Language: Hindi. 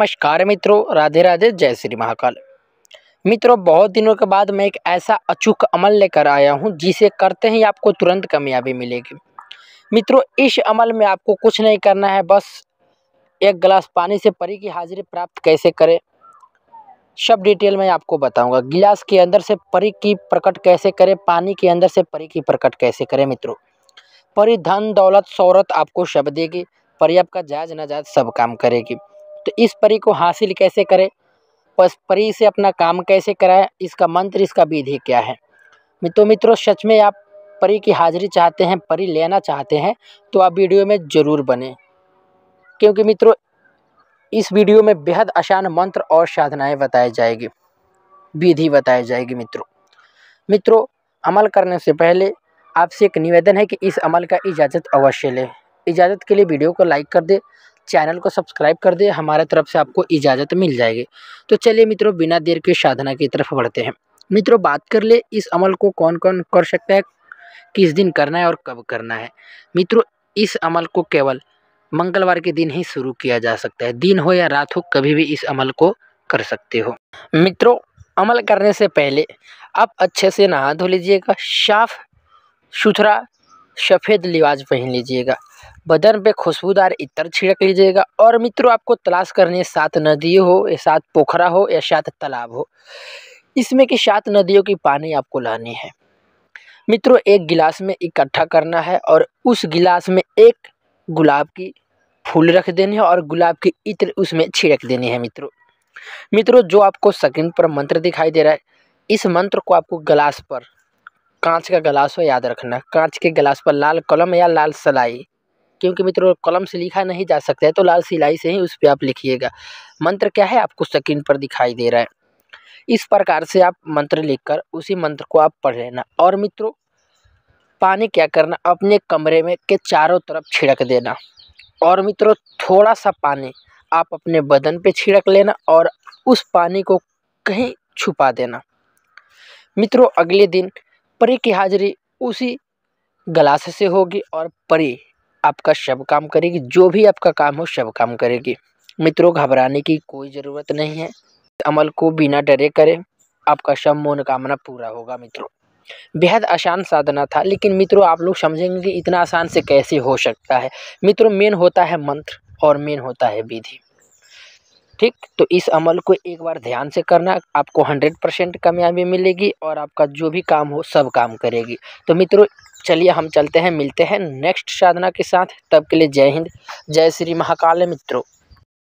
नमस्कार मित्रों राधे राधे जय श्री महाकाल मित्रों बहुत दिनों के बाद मैं एक ऐसा अचूक अमल लेकर आया हूं जिसे करते ही आपको तुरंत कामयाबी मिलेगी मित्रों इस अमल में आपको कुछ नहीं करना है बस एक गिलास पानी से परी की हाजिरी प्राप्त कैसे करें सब डिटेल मैं आपको बताऊंगा गिलास के अंदर से परी की प्रकट कैसे करें पानी के अंदर से परी की प्रकट कैसे करें मित्रों परी धन दौलत शौरत आपको शब्द देगी परी आपका जायज नाजायज सब काम करेगी तो इस परी को हासिल कैसे करें और इस परी से अपना काम कैसे कराएं इसका मंत्र इसका विधि क्या है मित्रों मित्रों सच में आप परी की हाजिरी चाहते हैं परी लेना चाहते हैं तो आप वीडियो में ज़रूर बने क्योंकि मित्रों इस वीडियो में बेहद आसान मंत्र और साधनाएं बताई जाएगी विधि बताई जाएगी मित्रों मित्रों अमल करने से पहले आपसे एक निवेदन है कि इस अमल का इजाज़त अवश्य लें इजाज़त के लिए वीडियो को लाइक कर दे चैनल को सब्सक्राइब कर दे हमारे तरफ से आपको इजाज़त मिल जाएगी तो चलिए मित्रों बिना देर के साधना की तरफ बढ़ते हैं मित्रों बात कर ले इस अमल को कौन कौन कर सकता है किस दिन करना है और कब करना है मित्रों इस अमल को केवल मंगलवार के दिन ही शुरू किया जा सकता है दिन हो या रात हो कभी भी इस अमल को कर सकते हो मित्रों अमल करने से पहले आप अच्छे से नहा धो लीजिएगा साफ सुथरा सफ़ेद लिवाज पहन लीजिएगा बदन पे खुशबूदार इत्र छिड़क लीजिएगा और मित्रों आपको तलाश करनी है सात नदी हो या सात पोखरा हो या सात तालाब हो इसमें कि सात नदियों की पानी आपको लानी है मित्रों एक गिलास में इकट्ठा करना है और उस गिलास में एक गुलाब की फूल रख देने हैं और गुलाब की इत्र उसमें छिड़क देने हैं मित्रों मित्रों जो आपको सेकंड पर मंत्र दिखाई दे रहा है इस मंत्र को आपको गिलास पर कांच का गलास हो याद रखना कांच के गलास पर लाल कलम या लाल सलाई क्योंकि मित्रों कलम से लिखा नहीं जा सकता है तो लाल सिलाई से ही उस पर आप लिखिएगा मंत्र क्या है आपको स्क्रीन पर दिखाई दे रहा है इस प्रकार से आप मंत्र लिखकर उसी मंत्र को आप पढ़ लेना और मित्रों पानी क्या करना अपने कमरे में के चारों तरफ छिड़क देना और मित्रों थोड़ा सा पानी आप अपने बदन पे छिड़क लेना और उस पानी को कहीं छुपा देना मित्रों अगले दिन परी की हाज़िरी उसी गलास से होगी और परी आपका सब काम करेगी जो भी आपका काम हो सब काम करेगी मित्रों घबराने की कोई ज़रूरत नहीं है अमल को बिना डरे करें आपका सब मनोकामना पूरा होगा मित्रों बेहद आसान साधना था लेकिन मित्रों आप लोग समझेंगे कि इतना आसान से कैसे हो सकता है मित्रों मेन होता है मंत्र और मेन होता है विधि ठीक तो इस अमल को एक बार ध्यान से करना आपको हंड्रेड परसेंट कामयाबी मिलेगी और आपका जो भी काम हो सब काम करेगी तो मित्रों चलिए हम चलते हैं मिलते हैं नेक्स्ट साधना के साथ तब के लिए जय हिंद जय श्री महाकाल मित्रों